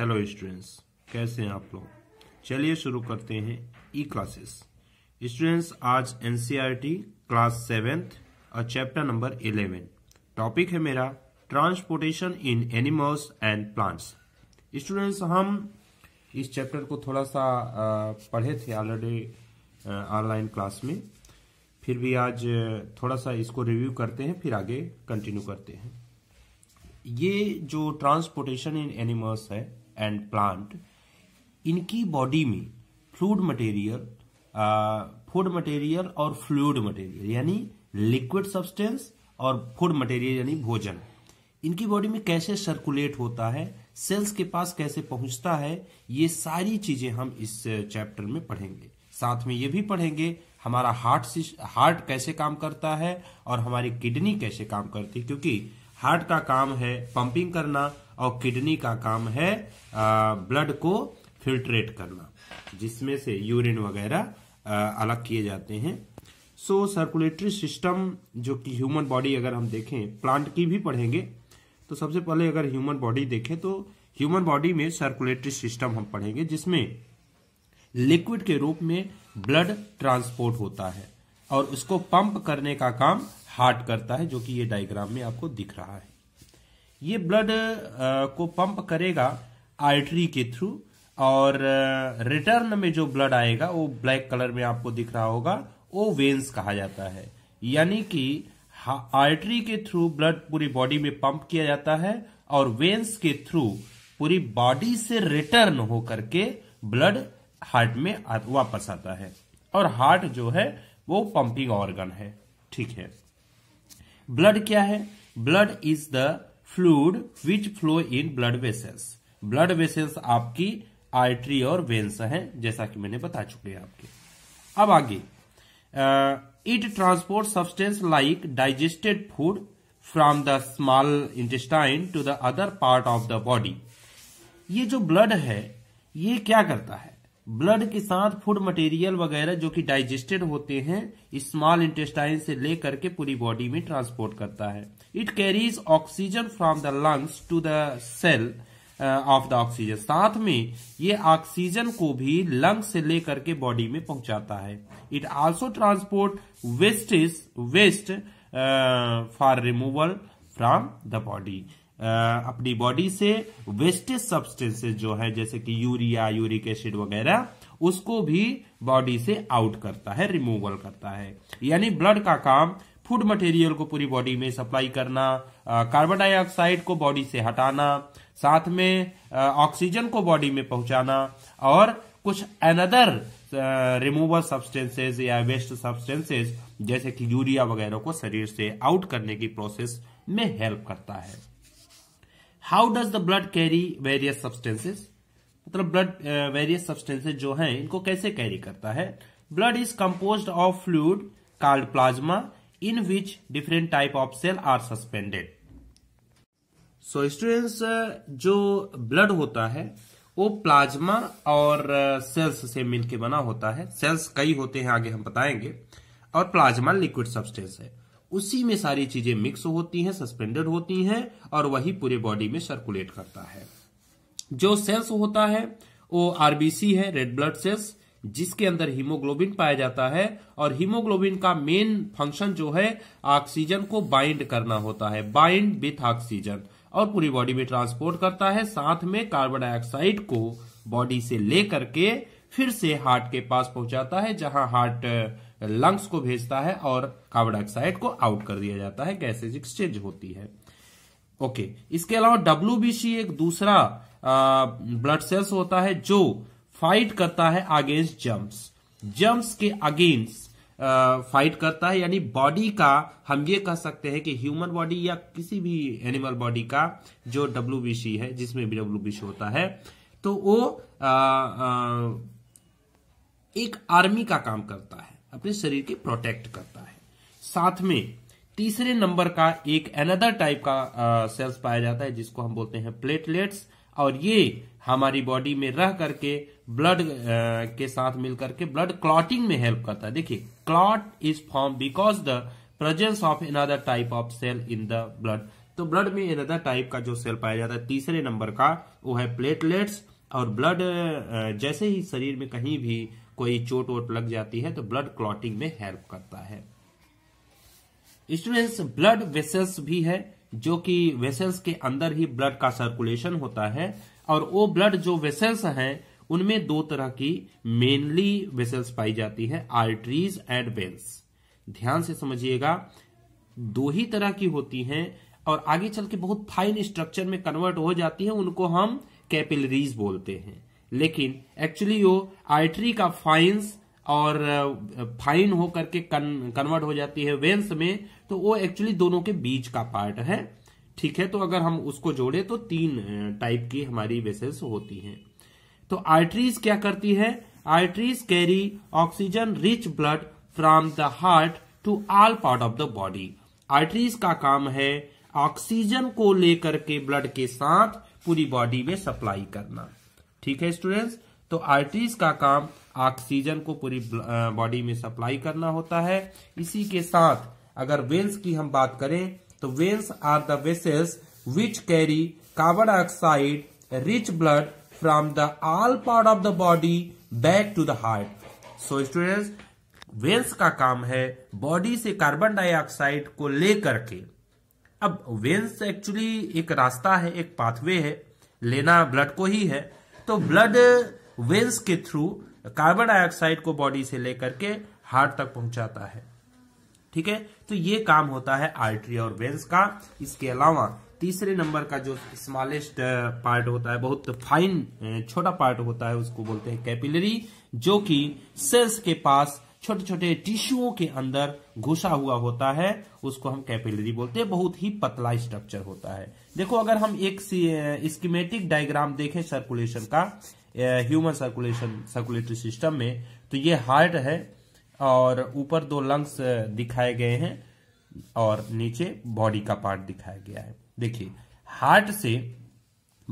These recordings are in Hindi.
हेलो स्टूडेंट्स कैसे हैं आप लोग चलिए शुरू करते हैं ई क्लासेस स्टूडेंट्स आज एनसीईआरटी क्लास सेवेंथ और चैप्टर नंबर इलेवन टॉपिक है मेरा transportation in animals and plants students हम इस चैप्टर को थोड़ा सा पढ़े थे ऑलरेडी ऑनलाइन क्लास में फिर भी आज थोड़ा सा इसको रिव्यू करते हैं फिर आगे कंटिन्यू करते हैं ये जो ट्रांसपोर्टेशन इन एनिमल्स है एंड प्लांट इनकी बॉडी में फ्लूड मटेरियल फूड मटेरियल और फ्लूड मटेरियल यानी लिक्विड सब्सटेंस और फूड मटेरियल यानी भोजन इनकी बॉडी में कैसे सर्कुलेट होता है सेल्स के पास कैसे पहुंचता है ये सारी चीजें हम इस चैप्टर में पढ़ेंगे साथ में ये भी पढ़ेंगे हमारा हार्ट हार्ट कैसे काम करता है और हमारी किडनी कैसे काम करती है क्योंकि हार्ट का काम है पंपिंग करना और किडनी का काम है ब्लड को फिल्ट्रेट करना जिसमें से यूरिन वगैरह अलग किए जाते हैं सो सर्कुलेटरी सिस्टम जो कि ह्यूमन बॉडी अगर हम देखें प्लांट की भी पढ़ेंगे तो सबसे पहले अगर ह्यूमन बॉडी देखें तो ह्यूमन बॉडी में सर्कुलेटरी सिस्टम हम पढ़ेंगे जिसमें लिक्विड के रूप में ब्लड ट्रांसपोर्ट होता है और उसको पंप करने का काम हार्ट करता है जो कि ये डायग्राम में आपको दिख रहा है ये ब्लड को पंप करेगा आर्टरी के थ्रू और रिटर्न में जो ब्लड आएगा वो ब्लैक कलर में आपको दिख रहा होगा वो वेन्स कहा जाता है यानी कि आर्टरी के थ्रू ब्लड पूरी बॉडी में पंप किया जाता है और वेन्स के थ्रू पूरी बॉडी से रिटर्न होकर के ब्लड हार्ट में वापस आता है और हार्ट जो है वो पंपिंग ऑर्गन है ठीक है ब्लड क्या है blood is the fluid which flow in blood vessels blood vessels आपकी आर्टरी और वेन्स हैं जैसा कि मैंने बता चुके हैं आपके अब आगे it transport substance like digested food from the small intestine to the other part of the body ये जो ब्लड है ये क्या करता है ब्लड के साथ फूड मटेरियल वगैरह जो कि डाइजेस्टेड होते हैं स्मॉल इंटेस्टाइन से लेकर के पूरी बॉडी में ट्रांसपोर्ट करता है it carries oxygen from the lungs to the cell of the oxygen साथ में ये ऑक्सीजन को भी लंग से लेकर के बॉडी में पहुंचाता है it also transport waste is waste for removal from the body अपनी बॉडी से वेस्टेज सब्सटेंसेस जो है जैसे कि यूरिया यूरिक एसिड वगैरह उसको भी बॉडी से आउट करता है रिमूवल करता है यानी ब्लड का काम फूड मटेरियल को पूरी बॉडी में सप्लाई करना कार्बन डाइऑक्साइड को बॉडी से हटाना साथ में ऑक्सीजन को बॉडी में पहुंचाना और कुछ अनदर रिमूवल सब्सटेंसेस या वेस्ट सब्सटेंसेस जैसे कि यूरिया वगैरह को शरीर से आउट करने की प्रोसेस में हेल्प करता है how does the blood carry various substances मतलब ब्लड वेरियस सब्सटेंसेस जो हैं इनको कैसे कैरी करता है blood is compose of fluid called plasma in which different type of cell are suspended so students जो ब्लड होता है वो प्लाज्मा और सेल्स से मिलकर बना होता है सेल्स कई होते हैं आगे हम बताएंगे और प्लाज्मा लिक्विड सब्सटेंस है उसी में सारी चीजें मिक्स होती हैं सस्पेंडेड होती हैं और वही पूरे बॉडी में सर्कुलेट करता है जो सेल्स होता है वो आरबीसी है रेड ब्लड सेल्स जिसके अंदर हीमोग्लोबिन पाया जाता है और हीमोग्लोबिन का मेन फंक्शन जो है ऑक्सीजन को बाइंड करना होता है बाइंड विथ ऑक्सीजन और पूरी बॉडी में ट्रांसपोर्ट करता है साथ में कार्बन डाइऑक्साइड को बॉडी से लेकर के फिर से हार्ट के पास पहुंचाता है जहां हार्ट लंग्स को भेजता है और कार्बन डाइऑक्साइड को आउट कर दिया जाता है गैसेज एक्सचेंज होती है ओके इसके अलावा डब्ल्यू एक दूसरा ब्लड सेल्स होता है जो फाइट करता है अगेंस्ट जम्प्स जम्प्स के अगेंस्ट फाइट uh, करता है यानी बॉडी का हम ये कह सकते हैं कि ह्यूमन बॉडी या किसी भी एनिमल बॉडी का जो डब्ल्यू है जिसमें भी डब्ल्यू होता है तो वो आ, आ, एक आर्मी का काम करता है अपने शरीर के प्रोटेक्ट करता है साथ में तीसरे नंबर का एक अनदर टाइप का सेल्स पाया जाता है जिसको हम बोलते हैं प्लेटलेट्स और ये हमारी बॉडी में रह करके ब्लड के साथ मिलकर के ब्लड क्लॉटिंग में हेल्प करता है देखिए clot is form because the presence of another type of cell in the blood तो ब्लड में एनादर टाइप का जो सेल पाया जाता है तीसरे नंबर का वो है प्लेटलेट्स और ब्लड जैसे ही शरीर में कहीं भी कोई चोट वोट लग जाती है तो ब्लड क्लॉटिंग में हेल्प करता है स्टूडेंट्स ब्लड वेसल्स भी है जो कि वेसल्स के अंदर ही ब्लड का सर्कुलेशन होता है और वो ब्लड जो वेसल्स हैं उनमें दो तरह की मेनली वेसल्स पाई जाती है आर्टरीज एंड वेन्स ध्यान से समझिएगा दो ही तरह की होती हैं और आगे चल के बहुत फाइन स्ट्रक्चर में कन्वर्ट हो जाती है उनको हम कैपिलरीज बोलते हैं लेकिन एक्चुअली वो आर्टरी का फाइंस और फाइन हो करके कन, कन्वर्ट हो जाती है वेंस में तो वो एक्चुअली दोनों के बीच का पार्ट है ठीक है तो अगर हम उसको जोड़े तो तीन टाइप की हमारी वेसेस होती हैं तो आर्टरीज क्या करती है arteries carry oxygen rich blood from the heart to all part of the body arteries का काम है ऑक्सीजन को लेकर के ब्लड के साथ पूरी बॉडी में सप्लाई करना ठीक है स्टूडेंट्स तो आर्टरीज का काम ऑक्सीजन को पूरी बॉडी में सप्लाई करना होता है इसी के साथ अगर वेन्स की हम बात करें तो वेन्स आर द वेसेस which carry carbon dioxide rich blood from the all part of the body back to the heart so students veins का काम है बॉडी से कार्बन डाइऑक्साइड को लेकर के अब वेन्स एक्चुअली एक रास्ता है एक पाथवे है लेना ब्लड को ही है तो ब्लड वेन्स के थ्रू कार्बन डाइऑक्साइड को बॉडी से लेकर के हार्ट तक पहुंचाता है ठीक है तो ये काम होता है आर्टरी और वेन्स का इसके अलावा तीसरे नंबर का जो स्मॉलेस्ट पार्ट होता है बहुत फाइन छोटा पार्ट होता है उसको बोलते हैं कैपिलरी जो कि सेल्स के पास छोटे छोटे टिश्यूओं के अंदर घुसा हुआ होता है उसको हम कैपिलरी बोलते हैं बहुत ही पतला स्ट्रक्चर होता है देखो अगर हम एक स्कीमेटिक डायग्राम देखें सर्कुलेशन का ह्यूमन सर्कुलेशन सर्कुलेटरी सिस्टम में तो ये हार्ट है और ऊपर दो लंग्स दिखाए गए हैं और नीचे बॉडी का पार्ट दिखाया गया है देखिए हार्ट से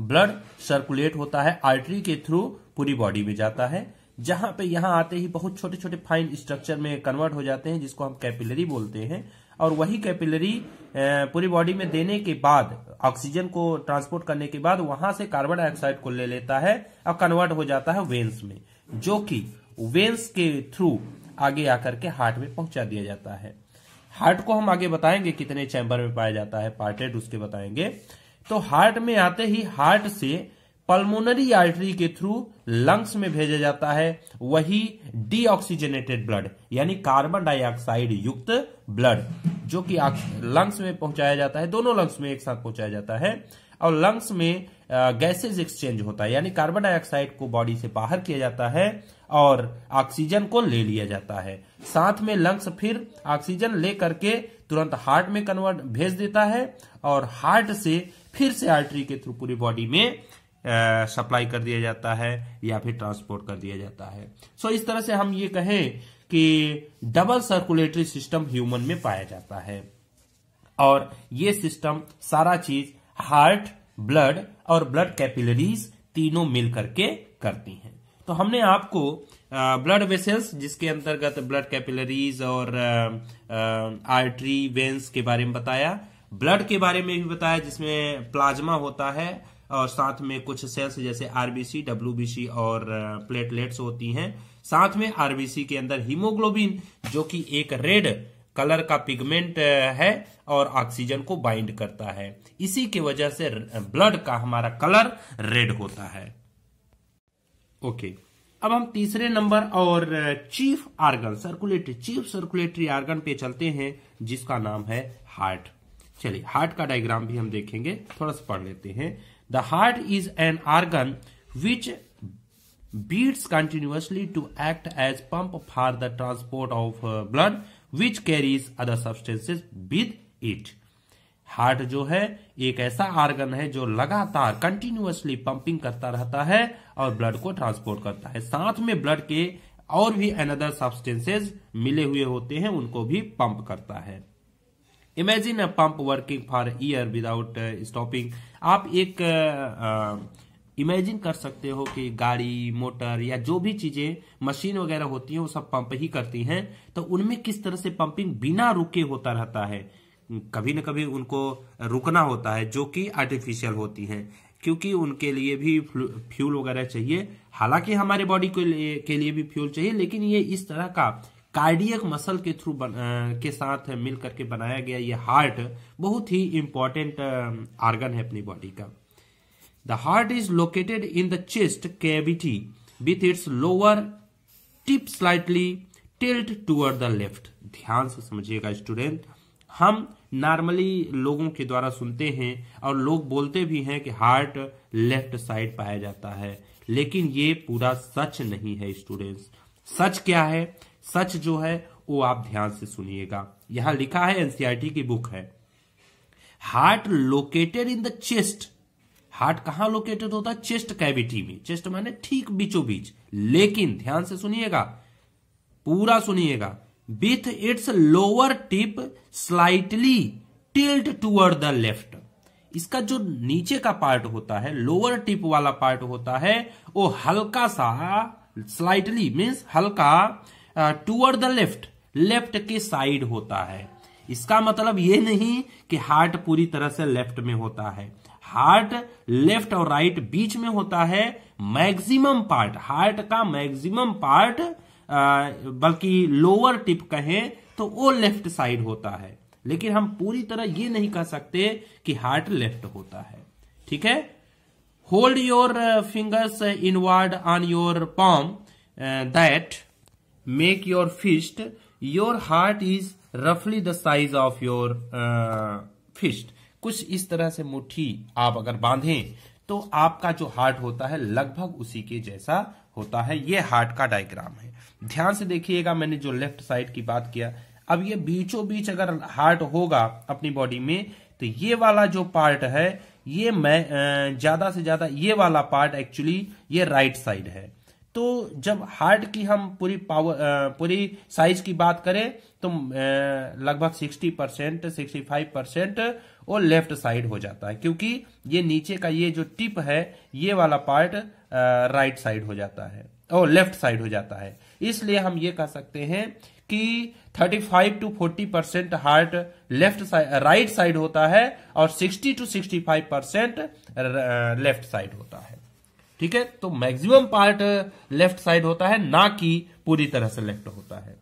ब्लड सर्कुलेट होता है आर्टरी के थ्रू पूरी बॉडी में जाता है जहां पे यहां आते ही बहुत छोटे छोटे फाइन स्ट्रक्चर में कन्वर्ट हो जाते हैं जिसको हम कैपिलरी बोलते हैं और वही कैपिलरी पूरी बॉडी में देने के बाद ऑक्सीजन को ट्रांसपोर्ट करने के बाद वहां से कार्बन डाइऑक्साइड को ले लेता है और कन्वर्ट हो जाता है वेन्स में जो कि वेन्स के थ्रू आगे आकर के हार्ट में पहुंचा दिया जाता है हार्ट को हम आगे बताएंगे कितने चैम्बर में पाया जाता है पार्टेड उसके बताएंगे तो हार्ट में आते ही हार्ट से पल्मोनरी आर्टरी के थ्रू लंग्स में भेजा जाता है वही डीऑक्सीजनेटेड ब्लड यानी कार्बन डाइऑक्साइड युक्त ब्लड जो कि लंग्स में पहुंचाया जाता है दोनों लंग्स में एक साथ पहुंचाया जाता है और लंग्स में गैसेज एक्सचेंज होता है यानी कार्बन डाइऑक्साइड को बॉडी से बाहर किया जाता है और ऑक्सीजन को ले लिया जाता है साथ में लंग्स फिर ऑक्सीजन ले करके तुरंत हार्ट में कन्वर्ट भेज देता है और हार्ट से फिर से आर्टरी के थ्रू पूरी बॉडी में सप्लाई कर दिया जाता है या फिर ट्रांसपोर्ट कर दिया जाता है सो so, इस तरह से हम ये कहें कि डबल सर्कुलेटरी सिस्टम ह्यूमन में पाया जाता है और ये सिस्टम सारा चीज हार्ट ब्लड और ब्लड कैपिलरीज तीनों मिल करके करती हैं तो हमने आपको ब्लड वेसल्स जिसके अंतर्गत ब्लड कैपिलरीज और आर्टरी वेंस के बारे में बताया ब्लड के बारे में भी बताया जिसमें प्लाज्मा होता है और साथ में कुछ सेल्स जैसे आरबीसी डब्ल्यू और प्लेटलेट्स होती हैं साथ में आरबीसी के अंदर हीमोग्लोबिन जो कि एक रेड कलर का पिगमेंट है और ऑक्सीजन को बाइंड करता है इसी की वजह से ब्लड का हमारा कलर रेड होता है ओके अब हम तीसरे नंबर और chief organ circulatory chief circulatory organ पे चलते हैं जिसका नाम है हार्ट चलिए हार्ट का डायग्राम भी हम देखेंगे थोड़ा सा पढ़ लेते हैं The heart is an organ which beats continuously to act as pump for the transport of uh, blood which carries other substances with it. Heart जो है एक ऐसा आर्गन है जो लगातार कंटिन्यूअसली पंपिंग करता रहता है और ब्लड को ट्रांसपोर्ट करता है साथ में ब्लड के और भी अनदर सब्सटेंसेस मिले हुए होते हैं उनको भी पंप करता है imagine pump working for year without stopping आप एक इमेजिन uh, uh कर सकते हो कि गाड़ी मोटर या जो भी चीजें मशीन वगैरह होती हैं वो सब पंप ही करती हैं तो उनमें किस तरह से पंपिंग बिना रुके होता रहता है कभी ना कभी उनको रुकना होता है जो कि आर्टिफिशियल होती है क्योंकि उनके लिए भी फ्यूल वगैरह चाहिए हालांकि हमारे बॉडी के लिए भी फ्यूल चाहिए लेकिन ये इस तरह का कार्डियक मसल के थ्रू के साथ मिल करके बनाया गया ये हार्ट बहुत ही इंपॉर्टेंट आर्गन है अपनी बॉडी का the heart is located in the chest cavity with its lower tip slightly tilt toward the left ध्यान से समझिएगा स्टूडेंट हम नॉर्मली लोगों के द्वारा सुनते हैं और लोग बोलते भी हैं कि हार्ट लेफ्ट साइड पाया जाता है लेकिन ये पूरा सच नहीं है स्टूडेंट्स सच क्या है सच जो है वो आप ध्यान से सुनिएगा यहां लिखा है एनसीआरटी e की बुक है heart located in the chest heart कहां लोकेटेड होता है चेस्ट कैविटी में चेस्ट माने ठीक बीचों बीच लेकिन ध्यान से सुनिएगा पूरा सुनिएगा with its lower tip slightly tilt toward the left इसका जो नीचे का पार्ट होता है लोअर टिप वाला पार्ट होता है वो हल्का सा स्लाइटली मीन्स हल्का टूअर्ड द लेफ्ट लेफ्ट के साइड होता है इसका मतलब ये नहीं कि हार्ट पूरी तरह से लेफ्ट में होता है हार्ट लेफ्ट और राइट बीच में होता है मैक्सिमम पार्ट हार्ट का मैक्सिमम पार्ट बल्कि लोअर टिप कहें तो वो लेफ्ट साइड होता है लेकिन हम पूरी तरह ये नहीं कह सकते कि हार्ट लेफ्ट होता है ठीक है hold your uh, fingers uh, inward on your palm uh, that make your fist your heart is roughly the size of your uh, fist कुछ इस तरह से मुट्ठी आप अगर बांधें तो आपका जो हार्ट होता है लगभग उसी के जैसा होता है ये हार्ट का डायग्राम है ध्यान से देखिएगा मैंने जो लेफ्ट साइड की बात किया अब ये बीचों बीच अगर हार्ट होगा अपनी बॉडी में तो ये वाला जो पार्ट है ये मैं ज्यादा से ज्यादा ये वाला पार्ट एक्चुअली ये राइट साइड है तो जब हार्ट की हम पूरी पावर पूरी साइज की बात करें तो लगभग 60 परसेंट सिक्सटी फाइव परसेंट वो लेफ्ट साइड हो जाता है क्योंकि ये नीचे का ये जो टिप है ये वाला पार्ट राइट साइड हो जाता है और लेफ्ट साइड हो जाता है इसलिए हम ये कह सकते हैं कि 35 to 40 percent heart left side right side होता है और 60 टू 65 परसेंट लेफ्ट साइड होता है ठीक है तो मैक्सिमम पार्ट लेफ्ट साइड होता है ना कि पूरी तरह से लेफ्ट होता है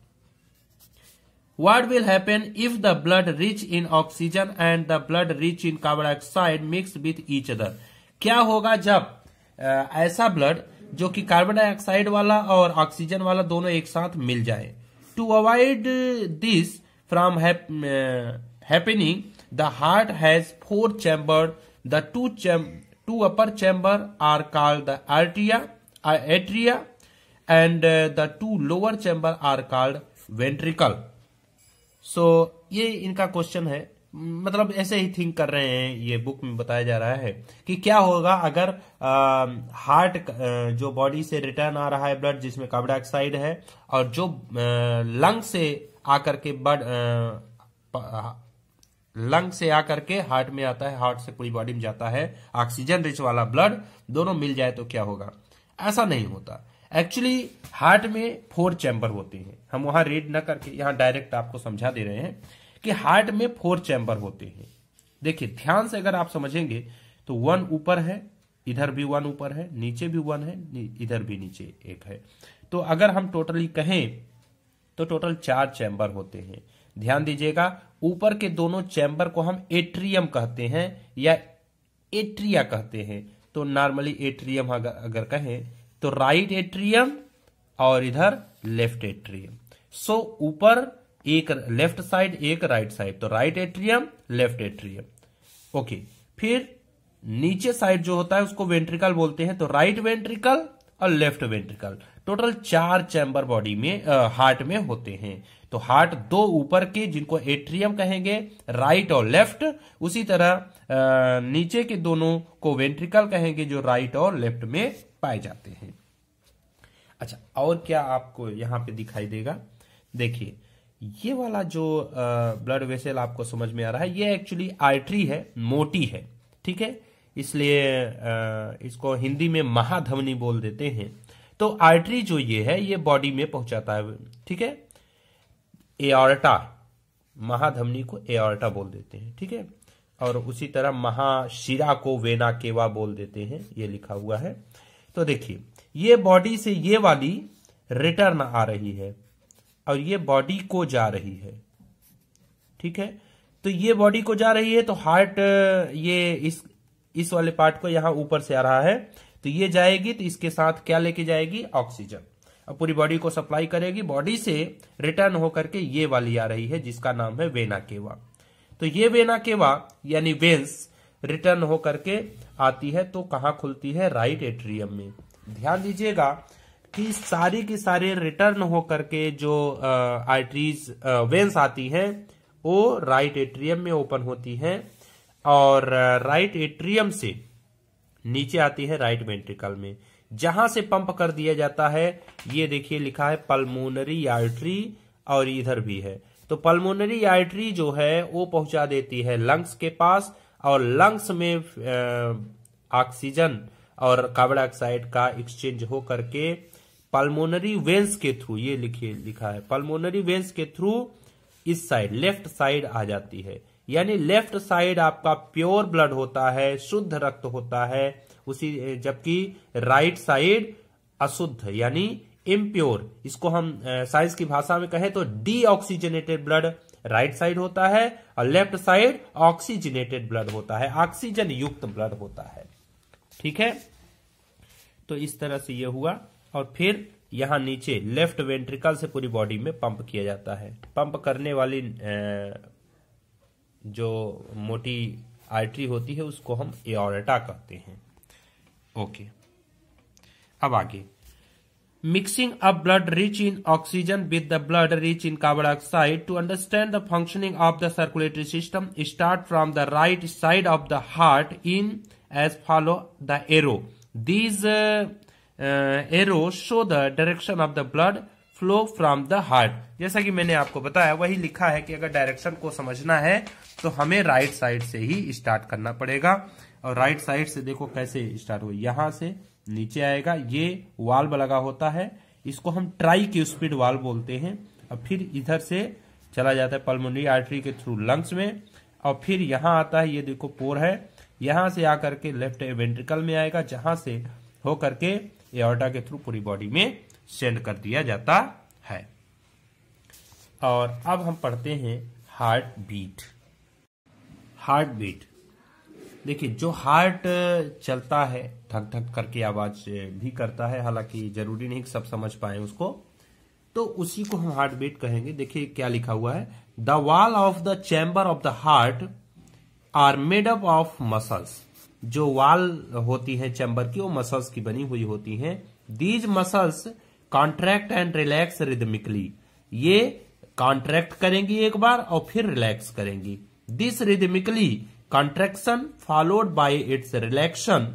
what will happen if the blood rich in oxygen and the blood rich in carbon dioxide mix with each other क्या होगा जब uh, ऐसा ब्लड जो कि कार्बन डाइऑक्साइड वाला और ऑक्सीजन वाला दोनों एक साथ मिल जाए to avoid this from hap uh, happening the heart has four chambers the two cham two upper chamber are called the arteria uh, atria and uh, the two lower chamber are called ventricle so ये इनका क्वेश्चन है मतलब ऐसे ही थिंक कर रहे हैं ये बुक में बताया जा रहा है कि क्या होगा अगर आ, हार्ट आ, जो बॉडी से रिटर्न आ रहा है ब्लड जिसमें कार्बन डाइऑक्साइड है और जो लंग से आकर के ब्लड लंग से आकर के हार्ट में आता है हार्ट से पूरी बॉडी में जाता है ऑक्सीजन रिच वाला ब्लड दोनों मिल जाए तो क्या होगा ऐसा नहीं होता एक्चुअली हार्ट में फोर चैम्बर होती हैं हम वहां रीड ना करके यहाँ डायरेक्ट आपको समझा दे रहे हैं कि हार्ट में फोर चैम्बर होते हैं देखिए ध्यान से अगर आप समझेंगे तो वन ऊपर है इधर भी वन ऊपर है नीचे भी वन है इधर भी नीचे एक है तो अगर हम टोटली कहें तो टोटल चार चैम्बर होते हैं ध्यान दीजिएगा ऊपर के दोनों चैम्बर को हम एट्रियम कहते हैं या एट्रिया कहते हैं तो नॉर्मली एट्रियम अगर, अगर कहें तो राइट एट्रियम और इधर लेफ्ट एट्रियम सो ऊपर एक लेफ्ट साइड एक राइट साइड तो right atrium left atrium okay फिर नीचे साइड जो होता है उसको वेंट्रिकल बोलते हैं तो राइट वेंट्रिकल और लेफ्ट वेंट्रिकल टोटल चार चैम्बर बॉडी में आ, हार्ट में होते हैं तो हार्ट दो ऊपर के जिनको एट्रियम कहेंगे राइट और लेफ्ट उसी तरह आ, नीचे के दोनों को वेंट्रिकल कहेंगे जो राइट और लेफ्ट में पाए जाते हैं अच्छा और क्या आपको यहां पे दिखाई देगा देखिए ये वाला जो ब्लड वेसल आपको समझ में आ रहा है ये एक्चुअली आर्टरी है मोटी है ठीक है इसलिए इसको हिंदी में महाधमनी बोल देते हैं तो आर्टरी जो ये है ये बॉडी में पहुंचाता है ठीक है एआरटा महाधमनी को एआरटा बोल देते हैं ठीक है और उसी तरह महाशिरा को वेना केवा बोल देते हैं ये लिखा हुआ है तो देखिए ये बॉडी से ये वाली रिटर्न आ रही है और ये बॉडी को जा रही है ठीक है तो ये बॉडी को जा रही है तो हार्ट ये इस इस वाले पार्ट को यहां ऊपर से आ रहा है तो ये जाएगी तो इसके साथ क्या लेके जाएगी ऑक्सीजन अब पूरी बॉडी को सप्लाई करेगी बॉडी से रिटर्न होकर के ये वाली आ रही है जिसका नाम है वेना केवा तो ये वेना केवा यानी वेंस रिटर्न होकर के आती है तो कहां खुलती है राइट एट्रियम में ध्यान दीजिएगा कि सारी की सारी रिटर्न हो करके जो आर्टरीज वेंस आती है वो राइट एट्रियम में ओपन होती है और राइट एट्रियम से नीचे आती है राइट वेंट्रिकल में जहां से पंप कर दिया जाता है ये देखिए लिखा है पल्मोनरी आर्टरी और इधर भी है तो पल्मोनरी आर्टरी जो है वो पहुंचा देती है लंग्स के पास और लंग्स में ऑक्सीजन और कार्बन डाइऑक्साइड का एक्सचेंज हो करके पल्मोनरी वेंस के थ्रू ये लिखिए लिखा है पल्मोनरी वेंस के थ्रू इस साइड लेफ्ट साइड आ जाती है यानी लेफ्ट साइड आपका प्योर ब्लड होता है शुद्ध रक्त होता है उसी जबकि राइट साइड अशुद्ध यानी इम्प्योर इसको हम साइंस की भाषा में कहें तो डीऑक्सीजनेटेड ब्लड राइट साइड होता है और लेफ्ट साइड ऑक्सीजनेटेड ब्लड होता है ऑक्सीजन युक्त ब्लड होता है ठीक है तो इस तरह से यह हुआ और फिर यहाँ नीचे लेफ्ट वेंट्रिकल से पूरी बॉडी में पंप किया जाता है पंप करने वाली जो मोटी आर्टरी होती है उसको हम एओरेटा कहते हैं ओके अब आगे mixing up blood rich in oxygen with the blood rich in carbon dioxide to understand the functioning of the circulatory system start from the right side of the heart in as follow the arrow these Uh, arrows show the direction of the blood flow from the heart जैसा कि मैंने आपको बताया वही लिखा है कि अगर डायरेक्शन को समझना है तो हमें राइट साइड से ही स्टार्ट करना पड़ेगा और राइट साइड से देखो कैसे स्टार्ट हो यहां से नीचे आएगा ये वाल्व लगा होता है इसको हम ट्राई की स्पीड वाल्व बोलते हैं और फिर इधर से चला जाता है पल्मोनरी आर्टरी के थ्रू लंग्स में और फिर यहाँ आता है ये देखो पोर है यहां से आकर के लेफ्ट वेंट्रिकल में आएगा जहां से होकर के एओर्टा के थ्रू पूरी बॉडी में सेंड कर दिया जाता है और अब हम पढ़ते हैं हार्ट बीट हार्ट बीट देखिए जो हार्ट चलता है धक धक करके आवाज भी करता है हालांकि जरूरी नहीं सब समझ पाए उसको तो उसी को हम हार्ट बीट कहेंगे देखिए क्या लिखा हुआ है the wall of the chamber of the heart are made up of muscles जो वाल होती है चैम्बर की वो मसल्स की बनी हुई होती है these muscles contract and relax rhythmically ये कॉन्ट्रैक्ट करेंगी एक बार और फिर रिलैक्स करेंगी this rhythmically contraction followed by its relaxation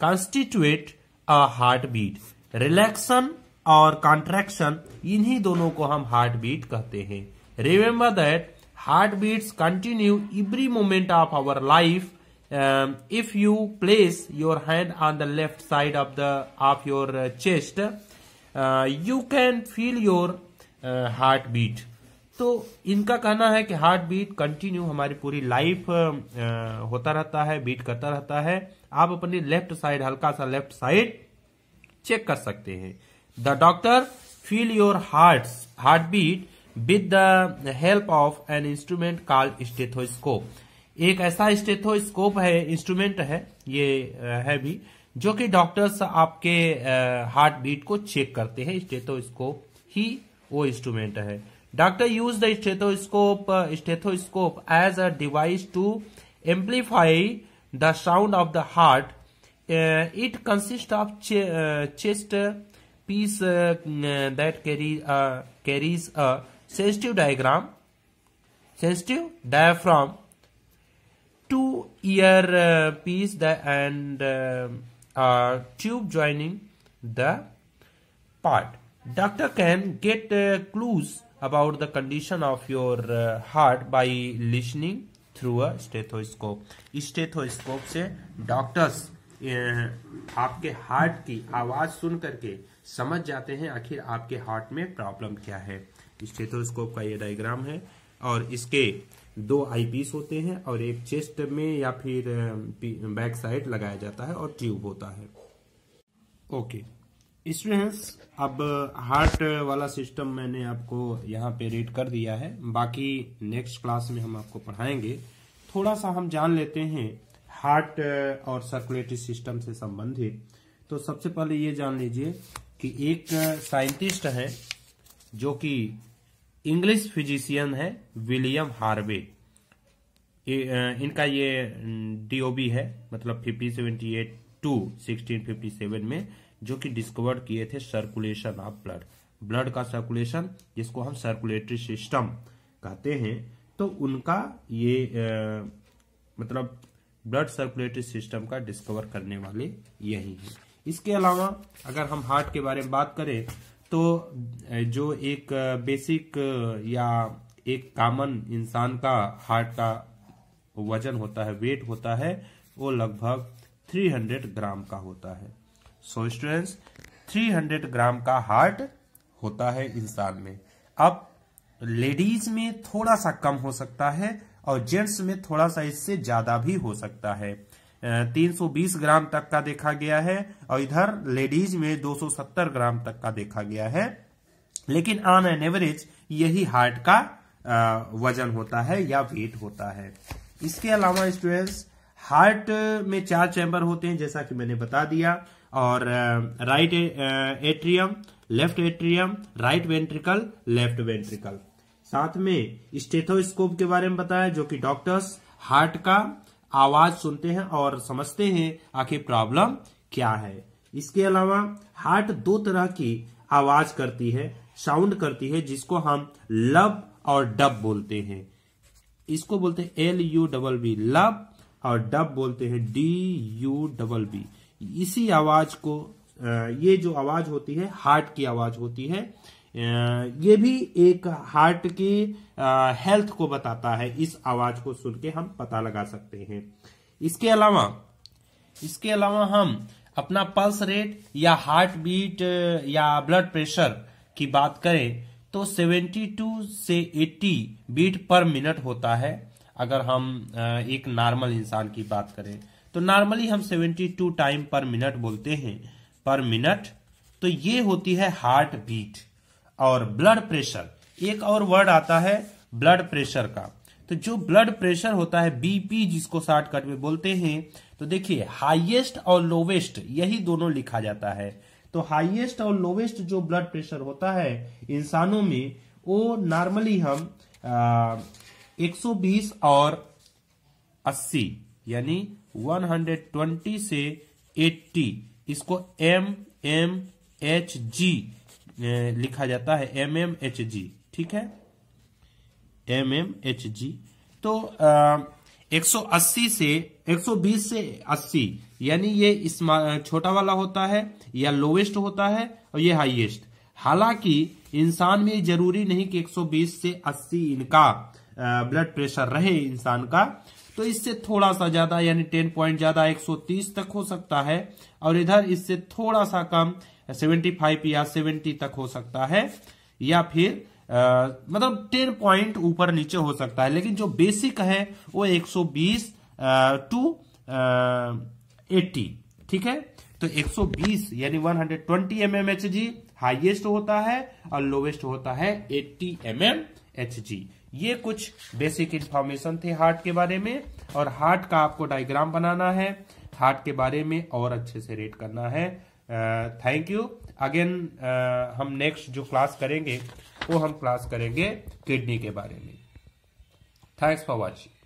constitute a heart beat relaxation और कॉन्ट्रैक्शन इन्हीं दोनों को हम हार्ट बीट कहते हैं remember that heart beats continue every moment of our life um, if you place your hand on the left side of the of your uh, chest uh, you can feel your uh, heart beat तो इनका कहना है कि हार्ट बीट कंटिन्यू हमारी पूरी लाइफ um, uh, होता रहता है बीट करता रहता है आप अपनी लेफ्ट साइड हल्का सा लेफ्ट साइड चेक कर सकते हैं the doctor feel your heart heart beat with the help of an instrument called stethoscope एक ऐसा स्टेथोस्कोप है इंस्ट्रूमेंट है ये है भी जो कि डॉक्टर्स आपके हार्ट बीट को चेक करते हैं स्टेथोस्कोप ही वो इंस्ट्रूमेंट है doctor use the stethoscope stethoscope as a device to amplify the sound of the heart it consist of chest piece that carries carry, uh, sensitive a sensitive two ear uh, piece the, and uh, uh, tube joining the part. Doctor can get uh, clues about the condition of your uh, heart by listening through a stethoscope stethoscope से doctors आपके हार्ट की आवाज सुन करके समझ जाते हैं आखिर आपके हार्ट में प्रॉब्लम क्या है स्टेथोस्कोप का ये डायग्राम है और इसके दो आईपीस होते हैं और एक चेस्ट में या फिर बैक साइड लगाया जाता है और ट्यूब होता है ओके स्टूडेंट्स अब हार्ट वाला सिस्टम मैंने आपको यहाँ पे रीड कर दिया है बाकी नेक्स्ट क्लास में हम आपको पढ़ाएंगे थोड़ा सा हम जान लेते हैं हार्ट और सर्कुलेटरी सिस्टम से संबंधित तो सबसे पहले ये जान लीजिए कि एक साइंटिस्ट है जो कि इंग्लिश फिजिशियन है विलियम हार्वे इनका ये डीओबी है मतलब fifty seventy eight to sixteen fifty seven में जो कि डिस्कवर किए थे सर्कुलेशन ऑफ ब्लड ब्लड का सर्कुलेशन जिसको हम सर्कुलेटरी सिस्टम कहते हैं तो उनका ये आ, मतलब ब्लड सर्कुलेटरी सिस्टम का डिस्कवर करने वाले यही है इसके अलावा अगर हम हार्ट के बारे में बात करें तो जो एक बेसिक या एक कॉमन इंसान का हार्ट का वजन होता है वेट होता है वो लगभग 300 ग्राम का होता है सो स्टूडेंट्स 300 ग्राम का हार्ट होता है इंसान में अब लेडीज में थोड़ा सा कम हो सकता है और जेंट्स में थोड़ा सा इससे ज्यादा भी हो सकता है 320 ग्राम तक का देखा गया है और इधर लेडीज में 270 ग्राम तक का देखा गया है लेकिन ऑन एन एवरेज यही हार्ट का वजन होता है या वेट होता है इसके अलावा स्टूडेंट्स हार्ट में चार चैम्बर होते हैं जैसा कि मैंने बता दिया और right atrium left atrium right ventricle left ventricle साथ में स्टेथोस्कोप के बारे में बताया जो कि डॉक्टर्स हार्ट का आवाज सुनते हैं और समझते हैं आखिर प्रॉब्लम क्या है इसके अलावा हार्ट दो तरह की आवाज करती है साउंड करती है जिसको हम लब और डब बोलते हैं इसको बोलते हैं एल यू डबल बी लब और डब बोलते हैं डी यू डबल बी इसी आवाज को ये जो आवाज होती है हार्ट की आवाज होती है ये भी एक हार्ट की हेल्थ को बताता है इस आवाज को सुन के हम पता लगा सकते हैं इसके अलावा इसके अलावा हम अपना पल्स रेट या हार्ट बीट या ब्लड प्रेशर की बात करें तो 72 से 80 बीट पर मिनट होता है अगर हम एक नॉर्मल इंसान की बात करें तो नॉर्मली हम 72 टाइम पर मिनट बोलते हैं पर मिनट तो ये होती है हार्ट बीट और ब्लड प्रेशर एक और वर्ड आता है ब्लड प्रेशर का तो जो ब्लड प्रेशर होता है बीपी जिसको शॉर्टकट में बोलते हैं तो देखिए हाईएस्ट और लोवेस्ट यही दोनों लिखा जाता है तो हाईएस्ट और लोवेस्ट जो ब्लड प्रेशर होता है इंसानों में वो नॉर्मली हम आ, 120 और 80 यानी 120 से 80 इसको एम एम एच जी लिखा जाता है एम एम एच जी ठीक है एम एम एच जी तो आ, 180 से 120 से 80 यानी ये छोटा वाला होता है या लोवेस्ट होता है और ये हाईएस्ट हालांकि इंसान में जरूरी नहीं कि 120 से 80 इनका ब्लड प्रेशर रहे इंसान का तो इससे थोड़ा सा ज्यादा यानी 10 पॉइंट ज्यादा 130 तक हो सकता है और इधर इससे थोड़ा सा कम सेवेंटी फाइव या सेवेंटी तक हो सकता है या फिर आ, मतलब टेन पॉइंट ऊपर नीचे हो सकता है लेकिन जो बेसिक है वो एक सौ बीस टू एट्टी ठीक है तो 120 यानी 120 हंड्रेड ट्वेंटी एम हाईएस्ट होता है और लोवेस्ट होता है 80 एम एम ये कुछ बेसिक इंफॉर्मेशन थे हार्ट के बारे में और हार्ट का आपको डायग्राम बनाना है हार्ट के बारे में और अच्छे से रेट करना है थैंक यू अगेन हम नेक्स्ट जो क्लास करेंगे वो हम क्लास करेंगे किडनी के बारे में थैंक्स फॉर वॉचिंग